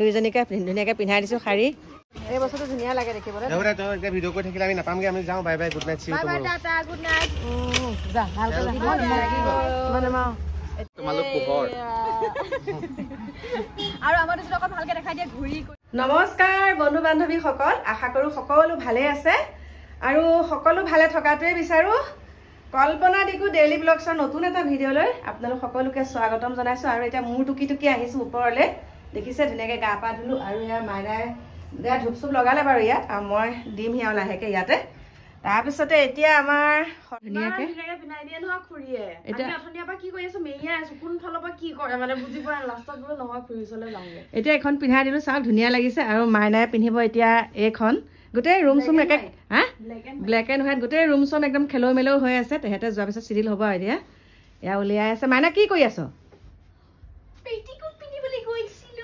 দুইজনীকে ধুনীয়াকে পিন্ধাই দিছো শাৰী এই বস্তুটো ধুনীয়া লাগে দেখিবলৈ তই এতিয়া ভিডিঅ' কৰি থাকিলে আমি নাপামগৈ আমি যাওঁ বাই বাই গুড নাইট চিউ তোমাৰ নমস্কাৰ বন্ধু বান্ধৱীসকল আশা কৰোঁ সকলো ভালে আছে আৰু সকলো ভালে থকাটোৱে বিচাৰোঁ কল্পনা দিকো ডেইলি ব্লগছৰ নতুন এটা ভিডিঅ'লৈ আপোনালোক সকলোকে স্বাগতম জনাইছোঁ আৰু এতিয়া মোৰ টুকি টুকি আহিছোঁ ওপৰলৈ দেখিছে ধুনীয়াকৈ গা পা ধুলোঁ আৰু ইয়াৰ মাইনাই এতিয়া ধূপ চুপ লগালে বাৰু ইয়াত আৰু মই দিম সিয়াও লাহেকৈ ইয়াতে তাৰপিছতে এতিয়া আমাৰ পিন্ধাই এখন পিন্ধাই দিলো চাওক ধুনীয়া লাগিছে আৰু মাইনাই পিন্ধিব এতিয়া এইখন গোটেই ৰুম চুম একে হা ব্লেক এণ্ড হোৱাইট গোটেই ৰুম চুম একদম খেলৈ মেলৈ হৈ আছে তেহেঁতে যোৱাৰ পিছত চিৰিল হ'ব আৰু এতিয়া এয়া উলিয়াই আছে মাইনা কি কৰি আছো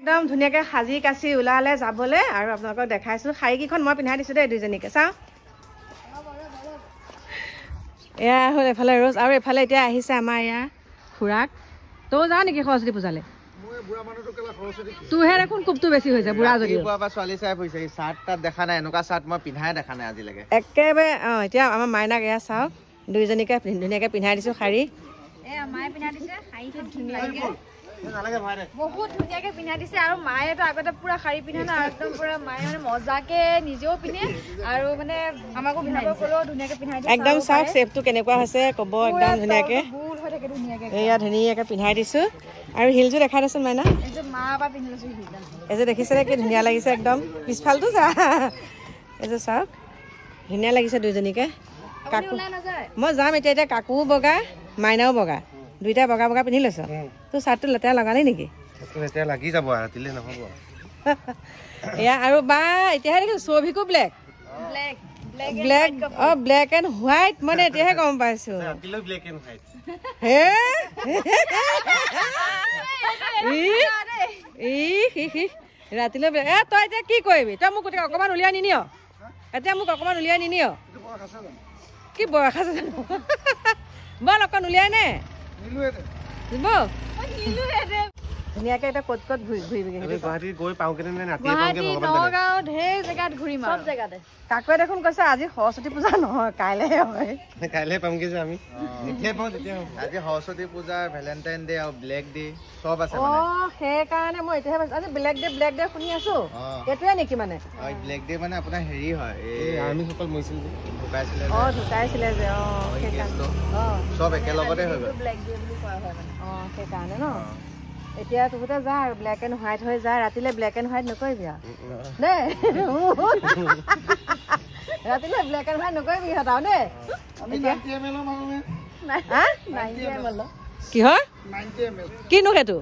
একদম ধুনীয়াকৈ সাজি কাচি ওলালে যাবলৈ আৰু আপোনালোকক দেখাইছোঁ শাৰীকেইখন মই পিন্ধাই দিছোঁ দেই দুইজনীকে চাওঁ এয়া হ'ল এফালে ৰোজ আৰু এফালে এতিয়া আহিছে আমাৰ ইয়াৰ খুৰাক তয়ো যাওঁ নেকি সৰস্বতী পূজালৈ তোহে দেখোন কোপটো বেছি হৈছে একেবাৰে অঁ এতিয়া আমাৰ মাইনাক এয়া চাওক দুইজনীকে ধুনীয়াকৈ পিন্ধাই দিছোঁ শাৰী পিন্ধাই বহুত ধুনীয়াকে পিন্ধা দিছে আৰু মায়ে তো আগতে পুৰা শাড়ী পিন্ধা না একদম পুৰা মায়ে মানে মজাকে নিজেও পিন্ধে আৰু মানে আমাকো পিন্ধাব কলেও ধুনীয়াকে পিন্ধাই দিছে একদম চাওক চেপটো কেনেকুৱা হৈছে কব একদম ধুনীয়াকে মই যাম এতিয়া কাকো বগা মাইনাও বগা দুইটাই বগা বগা পিন্ধি লৈছ তোৰ চাৰ্টটো লেতেৰা লগালি নেকি লাগি যাব এয়া আৰু বা এতিয়াহে দেখিছো চবিকো ব্লেক ব্লেক অ ব্লেক এণ্ড হোৱাইট মানে এতিয়াহে গম পাইছো ৰাতিলৈ এ তই এতিয়া কি কৰিবি তই মোক গোটেই অকণমান উলিয়াই নিনিয় এতিয়া মোক অকণমান উলিয়াই নিনিয় কি বয়স আছে জানো বল অকণ উলিয়াই নে নীলু এদের দিব নীলু এদের ধুনীয়াকে এটা কত কত ঘূৰি ঘূৰিবি গুৱাহাটী গৈ পাওঁগৈ নে নাতি পাওঁগৈ নগাঁও ঢেৰ জেগাত ঘূৰিম আৰু সব জেগাতে কাকোৱে দেখোন কৈছে আজি সৰস্বতী পূজা নহয় কাইলৈহে হয় কাইলৈহে পামগৈ যে আমি আজি সৰস্বতী পূজা ভেলেণ্টাইন ডে আৰু ব্লেক ডে সব আছে অ সেইকাৰণে মই এতিয়াহে আজি ব্লেক ডে ব্লেক ডে শুনি আছো এইটোৱে নেকি মানে ব্লেক ডে মানে আপোনাৰ হেৰি হয় এই আৰ্মিসকল মৰিছিল যে ঢুকাইছিলে অ ঢুকাইছিলে যে অ সেইকাৰণে অ সব একেলগতে হৈ গ'ল ব্লেক ডে বুলি কোৱা হয় মানে অ সেইকাৰণে ন এতিয়া তুমিতে যা আৰু ব্লেক এণ্ড হোৱাইট হৈ যা ৰাতিলে ব্লেক এণ্ড হোৱাইট নকৰিবি আৰু দেই ৰাতিলে ব্লেক এণ্ড হোৱাইট নকৰিবি সিহঁত আৰু দেই কিহৰ কিনো সেইটো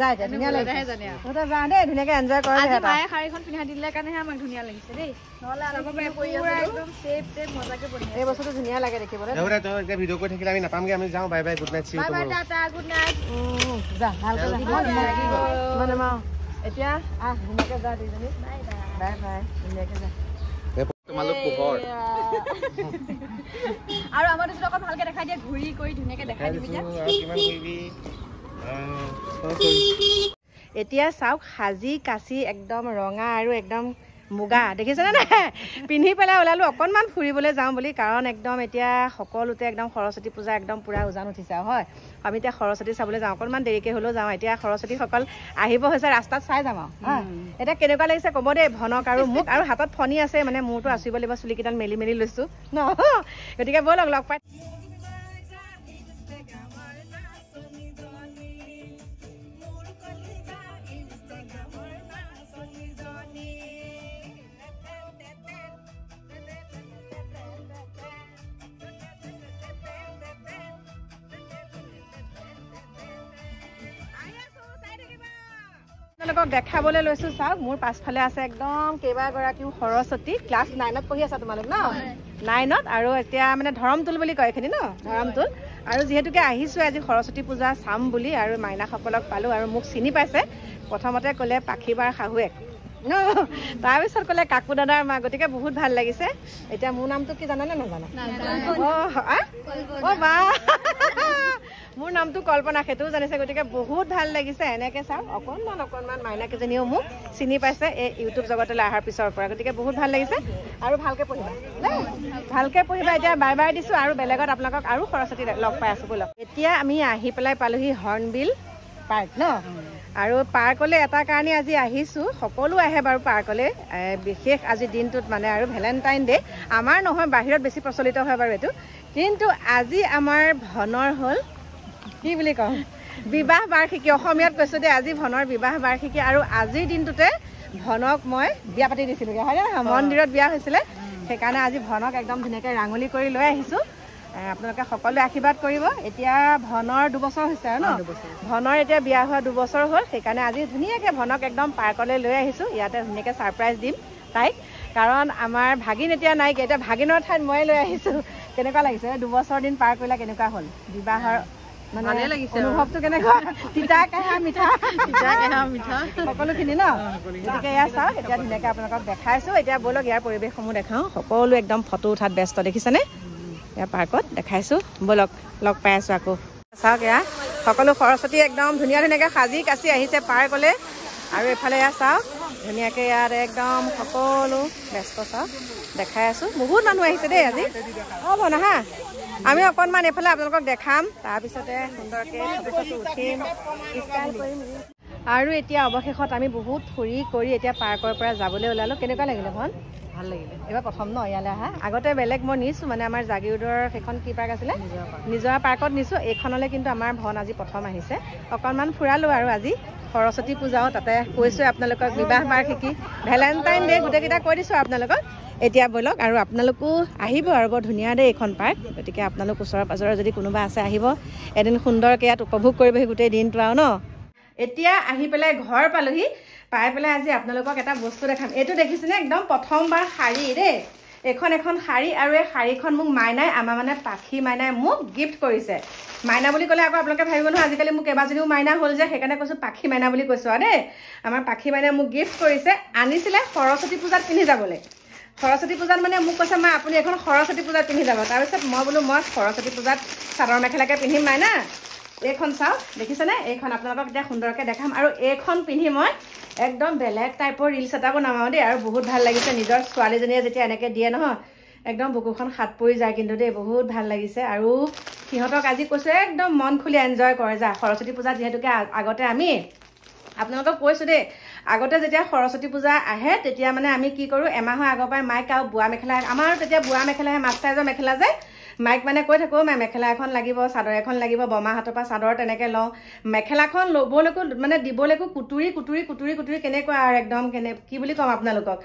যায় দে ধুনিয়া লাগে দেহে জানি আৰু তাতে যা দে ধুনিয়াকে এনজয় কৰ আজি মায়ে খাৰিখন পিনহা দিলে কানেহে আমাক ধুনিয়া লাগিছে দেই নহলে আৰু কৰি একদম সেফ টে মজাকে বনি এই বছৰটো ধুনিয়া লাগে দেখিবলৈ দেউৰা তো এতিয়া ভিডিঅ' কৰি থাকিলে আমি নাপামগে আমি যাও bye bye good night see bye bye টাটা গুড নাইট যা ভাল কৰি মানে মা এতিয়া আহ ধুনিয়াকে যা দেই জানি বাই বাই বাই বাই ধুনিয়াকে যা আৰু আমাৰ দুজনক ভালকে দেখাই দিয়া ঘূৰি কৰি ধুনীয়াকে দেখাই দিবি এতিয়া চাওক সাজি কাচি একদম ৰঙা আৰু একদম মুগা দেখিছেনে নাই পিন্ধি পেলাই ওলালো অকণমান ফুৰিবলৈ যাওঁ বুলি কাৰণ একদম এতিয়া সকলোতে একদম সৰস্বতী পূজা একদম পূৰা উজান উঠিছে আৰু হয় আমি এতিয়া সৰস্বতী চাবলৈ যাওঁ অকণমান দেৰিকৈ হ'লেও যাওঁ এতিয়া সৰস্বতীসকল আহিব হৈছে ৰাস্তাত চাই যাম আৰু এতিয়া কেনেকুৱা লাগিছে ক'ব দেই ভনক আৰু মোক আৰু হাতত ফণি আছে মানে মোৰতো আঁচুৰিব লাগিব চুলিকেইডাল মেলি মেলি লৈছোঁ ন গতিকে ব'লক লগ পাই আপোনালোকক দেখাবলৈ লৈছো চাওক মোৰ পাছফালে আছে একদম কেইবাগৰাকীও সৰস্বতী ক্লাছ নাইনত পঢ়ি আছা তোমালোক ন নাইনত আৰু এতিয়া মানে ধৰমটোল বুলি কয় এইখিনি ন ধৰমটোল আৰু যিহেতুকে আহিছোঁ আজি সৰস্বতী পূজা চাম বুলি আৰু মাইনাসকলক পালোঁ আৰু মোক চিনি পাইছে প্ৰথমতে ক'লে পাখিবাৰ শাহুৱেক ন তাৰপিছত ক'লে কাকু দাদাৰ মা গতিকে বহুত ভাল লাগিছে এতিয়া মোৰ নামটো কি জানানে নাজানো অঁ অঁ বা মোৰ নামটো কল্পনা সেইটোও জানিছে গতিকে বহুত ভাল লাগিছে এনেকে চাওক অকণমান অকণমান মাইনাকেইজনীও মোক চিনি পাইছে এই ইউটিউব জগতলৈ অহাৰ পিছৰ পৰা গতিকে বহুত ভাল লাগিছে আৰু ভালকে পঢ়িবা দেই ভালকে পঢ়িবা এতিয়া বাই বাই দিছোঁ আৰু বেলেগত আপোনালোকক আৰু সৰস্বতী লগ পাই আছোঁ বোলক এতিয়া আমি আহি পেলাই পালোহি হৰ্ণবিল পাৰ্ক ন আৰু পাৰ্কলৈ এটা কাৰণে আজি আহিছোঁ সকলো আহে বাৰু পাৰ্কলৈ বিশেষ আজি দিনটোত মানে আৰু ভেলেণ্টাইন ডে' আমাৰ নহয় বাহিৰত বেছি প্ৰচলিত হয় বাৰু এইটো কিন্তু আজি আমাৰ ভনৰ হ'ল কি বুলি কওঁ বিবাহ বাৰ্ষিকী অসমীয়াত কৈছোঁ দেই আজি ভনৰ বিবাহ বাৰ্ষিকী আৰু আজিৰ দিনটোতে ভনক মই বিয়া পাতি দিছিলোঁগৈ হয় নহয় মন্দিৰত বিয়া হৈছিলে সেইকাৰণে আজি ভনক একদম ধুনীয়াকৈ ৰাঙলী কৰি লৈ আহিছোঁ আপোনালোকে সকলোৱে আশীৰ্বাদ কৰিব এতিয়া ভনৰ দুবছৰ হৈছে আৰু ন ভনৰ এতিয়া বিয়া হোৱা দুবছৰ হ'ল সেইকাৰণে আজি ধুনীয়াকৈ ভনক একদম পাৰ্কলৈ লৈ আহিছোঁ ইয়াতে ধুনীয়াকৈ ছাৰপ্ৰাইজ দিম তাইক কাৰণ আমাৰ ভাগিন এতিয়া নাইকিয়া এতিয়া ভাগিনৰ ঠাইত ময়ে লৈ আহিছোঁ কেনেকুৱা লাগিছে দুবছৰ দিন পাৰ কৰিলে কেনেকুৱা হ'ল বিবাহৰ ভালেই লাগিছে অনুভৱটো কেনেকুৱা তিতা কেহা মিঠা তিতা কেহা মিঠা সকলোখিনি ন গতিকে এয়া চাওক এতিয়া ধুনীয়াকৈ আপোনালোকক দেখাইছোঁ এতিয়া ব'লক ইয়াৰ পৰিৱেশসমূহ দেখাওঁ সকলো একদম ফটো উঠাত ব্যস্ত দেখিছেনে ইয়াৰ পাৰ্কত দেখাইছোঁ ব'লক লগ পাই আছোঁ আকৌ চাওক এয়া সকলো সৰস্বতী একদম ধুনীয়া ধুনীয়াকৈ সাজি কাচি আহিছে পাৰ্কলৈ আৰু এইফালে এয়া চাওক ধুনীয়াকৈ ইয়াত একদম সকলো ব্যস্ত চাওক দেখাই আছোঁ বহুত মানুহ আহিছে দেই আজি অঁ বনাহা আমি অকণমান এইফালে আপোনালোকক দেখাম তাৰপিছতে আৰু এতিয়া অৱশেষত আমি বহুত ফুৰি কৰি এতিয়া পাৰ্কৰ পৰা যাবলৈ ওলালোঁ কেনেকুৱা লাগিলে ভন ভাল লাগিলে এইবাৰ প্ৰথম ন ইয়ালৈ আহা আগতে বেলেগ মই নিছোঁ মানে আমাৰ জাগিৰোডৰ সেইখন কি পাৰ্ক আছিলে নিজৰা পাৰ্কত নিছোঁ এইখনলৈ কিন্তু আমাৰ ভন আজি প্ৰথম আহিছে অকণমান ফুৰালোঁ আৰু আজি সৰস্বতী পূজাও তাতে কৈছোঁ আপোনালোকক বিবাহ বাৰ শিকি ভেলেণ্টাইন ডে' গোটেইকেইটা কৈ দিছোঁ আপোনালোকক এতিয়া বলক আৰু আপোনালোকো আহিব আৰু বৰ ধুনীয়া দেই এইখন পাৰ্ক গতিকে আপোনালোক ওচৰৰ পাজৰৰ যদি কোনোবা আছে আহিব এদিন সুন্দৰকৈ ইয়াত উপভোগ কৰিবহি গোটেই দিনটো আৰু ন এতিয়া আহি পেলাই ঘৰ পালোহি পাই পেলাই আজি আপোনালোকক এটা বস্তু দেখাম এইটো দেখিছেনে একদম প্ৰথমবাৰ শাৰী দেই এইখন এখন শাৰী আৰু এই শাৰীখন মোক মাইনাই আমাৰ মানে পাখি মাইনাই মোক গিফ্ট কৰিছে মাইনা বুলি ক'লে আকৌ আপোনালোকে ভাবিব নহয় আজিকালি মোক কেইবাজনীও মাইনা হ'ল যে সেইকাৰণে কৈছোঁ পাখি মাইনা বুলি কৈছোঁ আৰু দেই আমাৰ পাখি মাইনাই মোক গিফ্ট কৰিছে আনিছিলে সৰস্বতী পূজাত পিন্ধি যাবলৈ সৰস্বতী পূজাত মানে মোক কৈছে মা আপুনি এখন সৰস্বতী পূজাত পিন্ধি যাব তাৰপিছত মই বোলো মই সৰস্বতী পূজাত চাদৰ মেখেলাকে পিন্ধিম না এইখন চাওক দেখিছেনে এইখন আপোনালোকক এতিয়া সুন্দৰকৈ দেখাম আৰু এইখন পিন্ধি মই একদম বেলেগ টাইপৰ ৰিলচ এটা বনাওঁ দেই আৰু বহুত ভাল লাগিছে নিজৰ ছোৱালীজনীয়ে যেতিয়া এনেকৈ দিয়ে নহয় একদম বুকুখন হাত পৰি যায় কিন্তু দেই বহুত ভাল লাগিছে আৰু সিহঁতক আজি কৈছোঁ একদম মন খুলি এনজয় কৰে যা সৰস্বতী পূজা যিহেতুকে আগতে আমি আপোনালোকক কৈছোঁ দেই আগতে যেতিয়া সৰস্বতী পূজা আহে তেতিয়া মানে আমি কি কৰোঁ এমাহৰ আগৰ পৰাই মাইক আৰু বোৱা মেখেলা আমাৰ তেতিয়া বোৱা মেখেলা আহে মাছ চাইজৰ মেখেলা যে মাইক মানে কৈ থাকোঁ মাই মেখেলা এখন লাগিব চাদৰ এখন লাগিব বমাহঁতৰ পৰা চাদৰ তেনেকৈ লওঁ মেখেলাখন ল'বলৈকো মানে দিবলৈকো কুটুৰি কুটুৰি কুটুৰি কুটুৰি কেনেকুৱা আৰু একদম কেনে কি বুলি ক'ম আপোনালোকক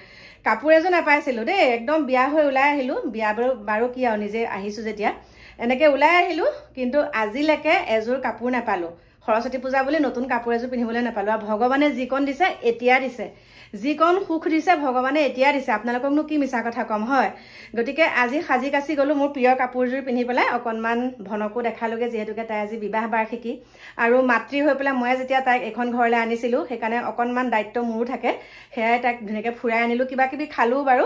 কাপোৰ এযোৰ নাপাইছিলোঁ দেই একদম বিয়া হৈ ওলাই আহিলোঁ বিয়া বাৰু বাৰু কি আৰু নিজে আহিছোঁ যেতিয়া এনেকৈ ওলাই আহিলোঁ কিন্তু আজিলৈকে এযোৰ কাপোৰ নাপালোঁ সৰস্বতী পূজা বুলি নতুন কাপোৰ এযোৰ পিন্ধিবলৈ নাপালোঁ আৰু ভগৱানে যিকণ দিছে এতিয়া দিছে যিকণ সুখ দিছে ভগৱানে এতিয়া দিছে আপোনালোককনো কি মিছা কথা ক'ম হয় গতিকে আজি সাজি কাচি গ'লোঁ মোৰ প্ৰিয় কাপোৰযোৰ পিন্ধি পেলাই অকণমান ভনকো দেখালোগে যিহেতুকে তাই আজি বিবাহ বাৰ্ষিকী আৰু মাতৃ হৈ পেলাই ময়ে যেতিয়া তাইক এখন ঘৰলৈ আনিছিলোঁ সেইকাৰণে অকণমান দায়িত্ব মোৰো থাকে সেয়াই তাইক ধুনীয়াকৈ ফুৰাই আনিলোঁ কিবা কিবি খালোঁ বাৰু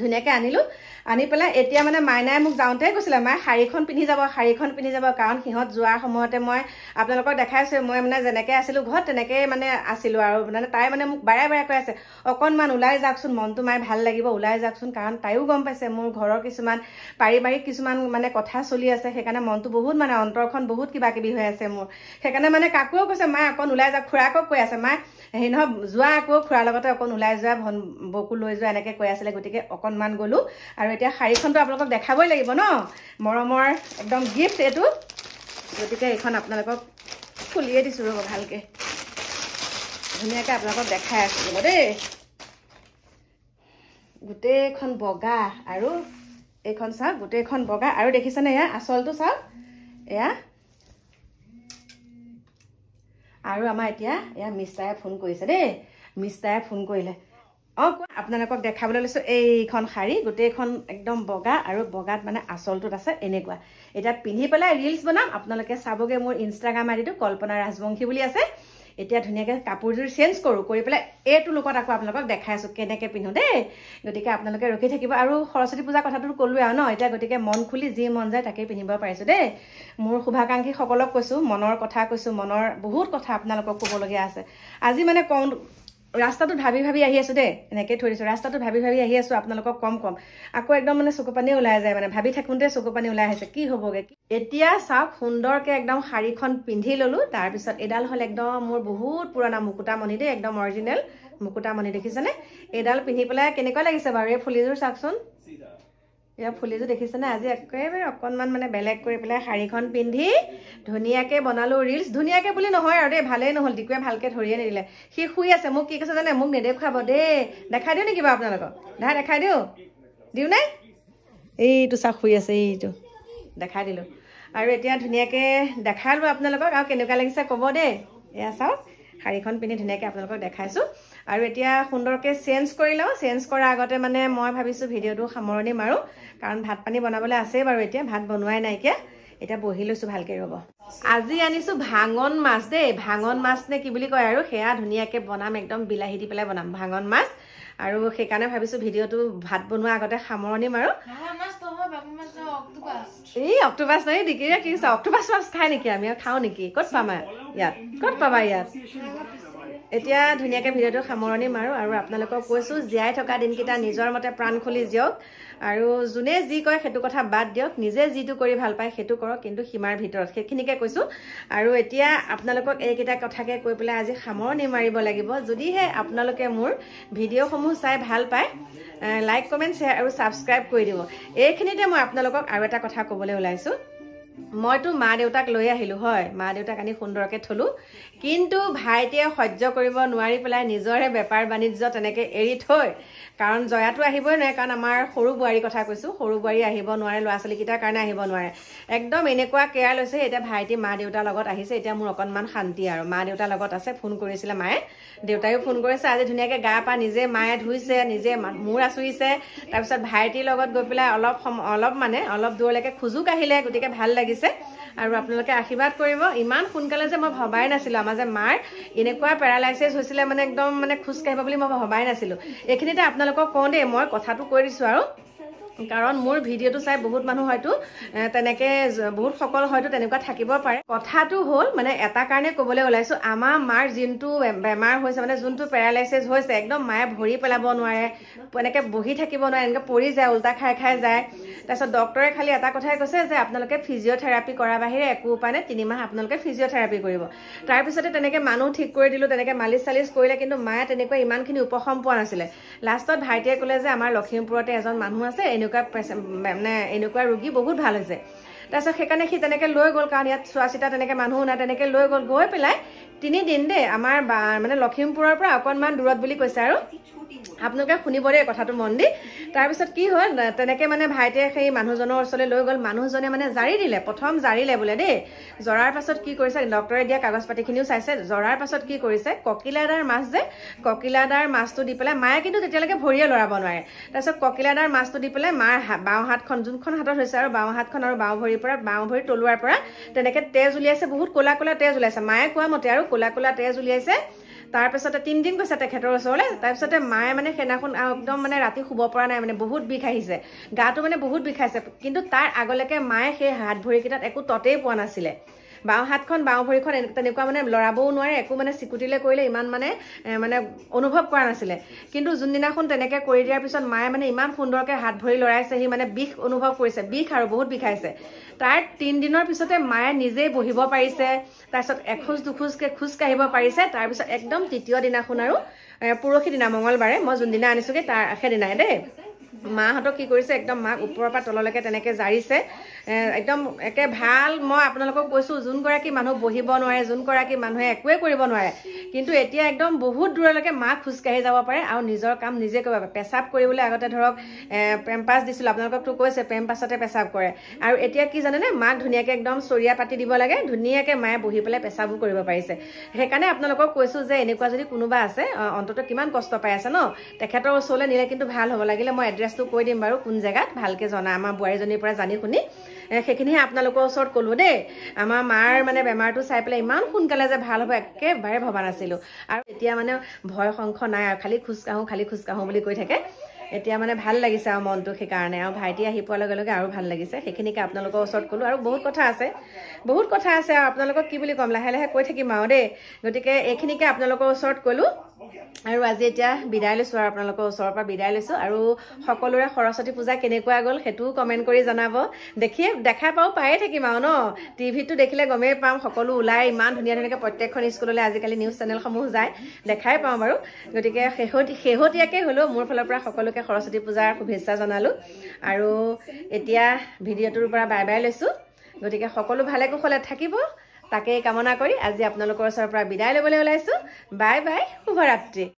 ধুনীয়াকৈ আনিলোঁ আনি পেলাই এতিয়া মানে মাইনাই মোক যাওঁতে কৈছিলে মায়ে শাৰীখন পিন্ধি যাব শাৰীখন পিন্ধি যাব কাৰণ সিহঁত যোৱাৰ সময়তে মই আপোনালোকক দেখাইছোঁ মই মানে যেনেকৈ আছিলোঁ ঘৰত তেনেকৈয়ে মানে আছিলোঁ আৰু মানে তাই মানে মোক বাৰে বাৰে কৈ আছে অকণমান ওলাই যাওকচোন মনটো মায়ে ভাল লাগিব ওলাই যাওকচোন কাৰণ তাইও গম পাইছে মোৰ ঘৰৰ কিছুমান পাৰিবাৰিক কিছুমান মানে কথা চলি আছে সেইকাৰণে মনটো বহুত মানে অন্তৰখন বহুত কিবা কিবি হৈ আছে মোৰ সেইকাৰণে মানে কাকোও কৈছে মাই অকণ ওলাই যাওক খুৰাকক কৈ আছে মায়ে হেৰি নহয় যোৱা আকৌ খুৰাৰ লগতে অকণ ওলাই যোৱা ভন বকু লৈ যোৱা এনেকৈ কৈ আছিলে গতিকে অকণমান গ'লোঁ আৰু এতিয়া শাড়ীখনটো আপোনালোকক দেখাবই লাগিব ন মৰমৰ একদম গিফ্ট এইটো গতিকে এইখন আপোনালোকক খুলিয়ে দিছোঁ ৰ'ব ভালকৈ ধুনীয়াকৈ আপোনালোকক দেখাই আছোঁ ৰ'ব দেই গোটেইখন বগা আৰু এইখন চাওক গোটেইখন বগা আৰু দেখিছেনে এয়া আচলটো চাওক এয়া আৰু আমাৰ এতিয়া এয়া মিষ্টাৰে ফোন কৰিছে দেই মিষ্টাৰে ফোন কৰিলে অঁ কোৱা আপোনালোকক দেখাবলৈ লৈছোঁ এইখন শাড়ী গোটেইখন একদম বগা আৰু বগাত মানে আচলটোত আছে এনেকুৱা এতিয়া পিন্ধি পেলাই ৰিলচ বনাম আপোনালোকে চাবগৈ মোৰ ইনষ্টাগ্ৰাম আইডিটো কল্পনা ৰাজবংশী বুলি আছে এতিয়া ধুনীয়াকৈ কাপোৰযোৰ চেঞ্জ কৰোঁ কৰি পেলাই এইটো লোকত আকৌ আপোনালোকক দেখাই আছোঁ কেনেকৈ পিন্ধো দেই গতিকে আপোনালোকে ৰখি থাকিব আৰু সৰস্বতী পূজা কথাটো ক'লোৱে আৰু ন এতিয়া গতিকে মন খুলি যি মন যায় তাকেই পিন্ধিব পাৰিছোঁ দেই মোৰ শুভাকাংক্ষীসকলক কৈছোঁ মনৰ কথা কৈছোঁ মনৰ বহুত কথা আপোনালোকক ক'বলগীয়া আছে আজি মানে কওঁ ৰাস্তাটো ভাবি ভাবি আহি আছো দেই এনেকৈ থৈ দিছোঁ ৰাস্তাটো ভাবি ভাবি আহি আছোঁ আপোনালোকক কম কম আকৌ একদম মানে চকু চকুপানীয়ে ওলাই যায় মানে ভাবি থাকোঁতে চকু পানী ওলাই আহিছে কি হ'বগৈ এতিয়া চাওক সুন্দৰকৈ একদম শাৰীখন পিন্ধি ল'লোঁ তাৰপিছত এডাল হ'ল একদম মোৰ বহুত পুৰণা মুকুতামণি দেই একদম অৰিজিনেল মুকুতামণি দেখিছেনে এইডাল পিন্ধি পেলাই কেনেকুৱা লাগিছে বাৰু এই ফুলিযোৰ চাওকচোন এয়া ফুলিযোৰ দেখিছেনে আজি একেবাৰে অকণমান মানে বেলেগ কৰি পেলাই শাড়ীখন পিন্ধি ধুনীয়াকৈ বনালোঁ ৰিলচ ধুনীয়াকৈ বুলি নহয় আৰু দেই ভালেই নহ'ল ডিকুৱে ভালকৈ ধৰিয়ে নিদিলে সি শুই আছে মোক কি কৈছে জানে মোক নেদেখুৱাব দেই দেখাই দিওঁ নেকি বাৰু আপোনালোকক দেখাই দেখাই দিওঁ দিওঁ দিওঁনে এইটো চা শুই আছে এইটো দেখাই দিলোঁ আৰু এতিয়া ধুনীয়াকৈ দেখালোঁ আপোনালোকক আৰু কেনেকুৱা লাগিছে ক'ব দেই এয়া চাওক শাড়ীখন পিন্ধি ধুনীয়াকৈ আপোনালোকক দেখাইছোঁ আৰু এতিয়া সুন্দৰকৈ চেঞ্জ কৰি লওঁ চেঞ্জ কৰাৰ আগতে মানে মই ভাবিছোঁ ভিডিঅ'টো সামৰণি মাৰোঁ কাৰণ ভাত পানী বনাবলৈ আছেই বাৰু এতিয়া ভাত বনোৱাই নাইকিয়া এতিয়া বহি লৈছোঁ ভালকৈ ৰ'ব আজি আনিছোঁ ভাঙন মাছ দেই ভাঙন মাছ নে কি বুলি কয় আৰু সেয়া ধুনীয়াকৈ বনাম একদম বিলাহী দি পেলাই বনাম ভাঙন মাছ আৰু সেইকাৰণে ভাবিছোঁ ভিডিঅ'টো ভাত বনোৱাৰ আগতে সামৰণি মাৰোঁ এই অক্টোবাছ নাই নেকি কি চা অক্টোবাছ মাছ খাই নেকি আমি খাওঁ নেকি ক'ত পাবা ইয়াত ক'ত পাবা ইয়াত এতিয়া ধুনীয়াকে ভিডিঅ'টো সামৰণি মাৰো আৰু আপোনালোকক কৈছো জীয়াই থকা দিনকেইটা নিজৰ মতে প্ৰাণ খুলি জীয়ক আৰু যোনে যি কয় সেইটো কথা বাদ দিয়ক নিজে যিটো কৰি ভাল পায় সেইটো কৰক কিন্তু সীমাৰ ভিতৰত সেইখিনিকে কৈছো আৰু এতিয়া আপোনালোকক এইকেইটা কথাকে কৈ পেলাই আজি সামৰণি মাৰিব লাগিব যদিহে আপোনালোকে মোৰ ভিডিঅ'সমূহ চাই ভাল পায় লাইক কমেণ্ট শ্বেয়াৰ আৰু ছাবস্ক্ৰাইব কৰি দিব এইখিনিতে মই আপোনালোকক আৰু এটা কথা ক'বলৈ ওলাইছোঁ মইতো মা দেউতাক লৈ আহিলোঁ হয় মা দেউতাক আনি সুন্দৰকৈ থলোঁ কিন্তু ভাইটিয়ে সহ্য কৰিব নোৱাৰি পেলাই নিজৰে বেপাৰ বাণিজ্য তেনেকৈ এৰি থৈ কাৰণ জয়াটো আহিবই নোৱাৰে কাৰণ আমাৰ সৰু বোৱাৰীৰ কথা কৈছোঁ সৰু বোৱাৰী আহিব নোৱাৰে ল'ৰা ছোৱালীকেইটাৰ কাৰণে আহিব নোৱাৰে একদম এনেকুৱা কেয়াৰ লৈছে এতিয়া ভাইটি মা দেউতাৰ লগত আহিছে এতিয়া মোৰ অকণমান শান্তি আৰু মা দেউতাৰ লগত আছে ফোন কৰিছিলে মায়ে দেউতাইও ফোন কৰিছে আজি ধুনীয়াকে গা পা নিজে মায়ে ধুইছে নিজে মূৰ আচুৰিছে তাৰপিছত ভাইটিৰ লগত গৈ পেলাই অলপ অলপ মানে অলপ দূৰলৈকে খোজো কাঢ়িলে গতিকে ভাল লাগিছে আৰু আপোনালোকে আশীৰ্বাদ কৰিব ইমান সোনকালে যে মই ভবাই নাছিলোঁ আমাৰ যে মাৰ এনেকুৱা পেৰালাইচিছ হৈছিলে মানে একদম মানে খোজ কাঢ়িব বুলি মই ভবাই নাছিলোঁ এইখিনিতে আপোনালোকক কওঁ দেই মই কথাটো কৈ দিছোঁ আৰু কাৰণ মোৰ ভিডিঅ'টো চাই বহুত মানুহ হয়তো তেনেকে বহুত সকল হয়তো তেনেকুৱা থাকিব পাৰে কথাটো হ'ল মানে এটা কাৰণে ক'বলৈ ওলাইছো আমাৰ মাৰ যোনটো বেমাৰ হৈছে মানে যোনটো পেৰালাইচিছ হৈছে একদম মায়ে ভৰি পেলাব নোৱাৰে এনেকে বহি থাকিব নোৱাৰে এনেকে পৰি যায় ওলটা খাই খাই যায় তাৰপিছত ডক্টৰে খালি এটা কথাই কৈছে যে আপোনালোকে ফিজিঅ'থেৰাপি কৰাৰ বাহিৰে একো উপায় নাই তিনিমাহ আপোনালোকে ফিজিঅ'থেৰাপি কৰিব তাৰপিছতে তেনেকে মানুহ ঠিক কৰি দিলোঁ তেনেকে মালিচ চালিচ কৰিলে কিন্তু মায়ে তেনেকুৱা ইমানখিনি উপশম পোৱা নাছিলে লাষ্টত ভাইটিয়ে ক'লে যে আমাৰ লখিমপুৰতে এজন মানুহ আছে এনেকুৱা মানে এনেকুৱা ৰোগী বহুত ভাল হৈছে তাৰপিছত সেইকাৰণে সি তেনেকৈ লৈ গ'ল কাৰণ ইয়াত চোৱা চিতা তেনেকৈ মানুহো নাই তেনেকৈ লৈ গ'ল গৈ পেলাই তিনিদিন দেই আমাৰ মানে লখিমপুৰৰ পৰা অকণমান দূৰত বুলি কৈছে আৰু আপোনালোকে শুনিব দেই কথাটো মন দি তাৰপিছত কি হ'ল তেনেকৈ মানে ভাইটিয়ে সেই মানুহজনৰ ওচৰলৈ লৈ গ'ল মানুহজনে মানে জাৰি দিলে প্ৰথম জাৰিলে বোলে দেই জৰাৰ পাছত কি কৰিছে ডক্টৰে দিয়া কাগজ পাতিখিনিও চাইছে জৰাৰ পাছত কি কৰিছে ককিলাদাৰ মাছ যে ককিলাদাৰ মাছটো দি পেলাই মায়ে কিন্তু তেতিয়ালৈকে ভৰিয়ে লৰাব নোৱাৰে তাৰপিছত ককিলাদাৰ মাছটো দি পেলাই মাৰ বাওঁ হাতখন যোনখন হাতত হৈছে আৰু বাওঁ হাতখন আৰু বাওঁ ভৰিৰ পৰা বাওঁ ভৰি তলোৱাৰ পৰা তেনেকৈ তেজ উলিয়াইছে বহুত ক'লা ক'লা তেজ ওলাইছে মায়ে কোৱা মতে আৰু কোলা ক'লা তেজ উলিয়াইছে তাৰপিছতে তিনিদিন গৈছে তেখেতৰ ওচৰলৈ তাৰপিছতে মায়ে মানে সেইদিনাখন একদম মানে ৰাতি শুব পৰা নাই মানে বহুত বিষ আহিছে গাটো মানে বহুত বিষাইছে কিন্তু তাৰ আগলৈকে মায়ে সেই হাত ভৰিকেইটাত একো ততেই পোৱা নাছিলে বাওঁ হাতখন বাওঁ ভৰিখন তেনেকুৱা মানে লৰাবও নোৱাৰে একো মানে চিকুটিলে কৰিলে ইমান মানে মানে অনুভৱ কৰা নাছিলে কিন্তু যোনদিনাখন তেনেকৈ কৰি দিয়াৰ পিছত মায়ে মানে ইমান সুন্দৰকৈ হাত ভৰি লৰাইছে সি মানে বিষ অনুভৱ কৰিছে বিষ আৰু বহুত বিষাইছে তাৰ তিনিদিনৰ পিছতে মায়ে নিজেই বহিব পাৰিছে তাৰপিছত এখোজ দুখোজকৈ কাঢ়িব পাৰিছে তাৰপিছত একদম তৃতীয় দিনাখন আৰু পৰহি দিনা মঙলবাৰে মই যোনদিনা আনিছোঁগৈ তাৰ সেইদিনাই দেই মাহঁতক কি কৰিছে একদম মাক ওপৰৰ পৰা তললৈকে তেনেকৈ জাৰিছে একদম একে ভাল মই আপোনালোকক কৈছোঁ যোনগৰাকী মানুহ বহিব নোৱাৰে যোনগৰাকী মানুহে একোৱে কৰিব নোৱাৰে কিন্তু এতিয়া একদম বহুত দূৰলৈকে মাক খোজকাঢ়ি যাব পাৰে আৰু নিজৰ কাম নিজে কৰিব পাৰে পেচাব কৰিবলৈ আগতে ধৰক পেম্পাছ দিছিলোঁ আপোনালোককতো কৈছে পেম্পাছতে পেচাব কৰে আৰু এতিয়া কি জানেনে মাক ধুনীয়াকৈ একদম চৰিয়া পাতি দিব লাগে ধুনীয়াকৈ মায়ে বহি পেলাই পেচাবো কৰিব পাৰিছে সেইকাৰণে আপোনালোকক কৈছোঁ যে এনেকুৱা যদি কোনোবা আছে অন্ততঃ কিমান কষ্ট পাই আছে ন তেখেতৰ ওচৰলৈ নিলে কিন্তু ভাল হ'ব লাগিলে মই এড্ৰেছটো কৈ দিম বাৰু কোন জেগাত ভালকৈ জনা আমাৰ বোৱাৰীজনীৰ পৰা জানি শুনি সেইখিনিহে আপোনালোকৰ ওচৰত ক'লোঁ দেই আমাৰ মাৰ মানে বেমাৰটো চাই পেলাই ইমান সোনকালে যে ভাল হ'ব একেবাৰে ভবা নাছিলোঁ আৰু এতিয়া মানে ভয় শংখ নাই আৰু খালী খোজকাঢ়োঁ খালী খোজকাঢ়োঁ বুলি কৈ থাকে এতিয়া মানে ভাল লাগিছে আৰু মনটো সেইকাৰণে আৰু ভাইটি আহি পোৱাৰ লগে লগে আৰু ভাল লাগিছে সেইখিনিকে আপোনালোকৰ ওচৰত ক'লোঁ আৰু বহুত কথা আছে বহুত কথা আছে আৰু আপোনালোকক কি বুলি ক'ম লাহে লাহে কৈ থাকিম আৰু দেই গতিকে এইখিনিকে আপোনালোকৰ ওচৰত ক'লোঁ আৰু আজি এতিয়া বিদায় লৈছোঁ আৰু আপোনালোকৰ ওচৰৰ পৰা বিদায় লৈছোঁ আৰু সকলোৰে সৰস্বতী পূজা কেনেকুৱা গ'ল সেইটোও কমেণ্ট কৰি জনাব দেখিয়ে দেখা পাওঁ পায়ে থাকিম আৰু ন টিভিটো দেখিলে গমেই পাম সকলো ওলাই ইমান ধুনীয়া ধুনীয়াকৈ প্ৰত্যেকখন স্কুললৈ আজিকালি নিউজ চেনেলসমূহ যায় দেখাই পাওঁ বাৰু গতিকে শেহত শেহতীয়াকৈ হ'লেও মোৰ ফালৰ পৰা সকলোকে সৰস্বতী পূজাৰ শুভেচ্ছা জনালোঁ আৰু এতিয়া ভিডিঅ'টোৰ পৰা বাই বাই লৈছোঁ গতিকে সকলো ভালে কুশলে থাকিব তাকে কামনা কৰি আজি আপোনালোকৰ ওচৰৰ পৰা বিদায় ল'বলৈ ওলাইছোঁ বাই বাই শুভৰাত্ৰি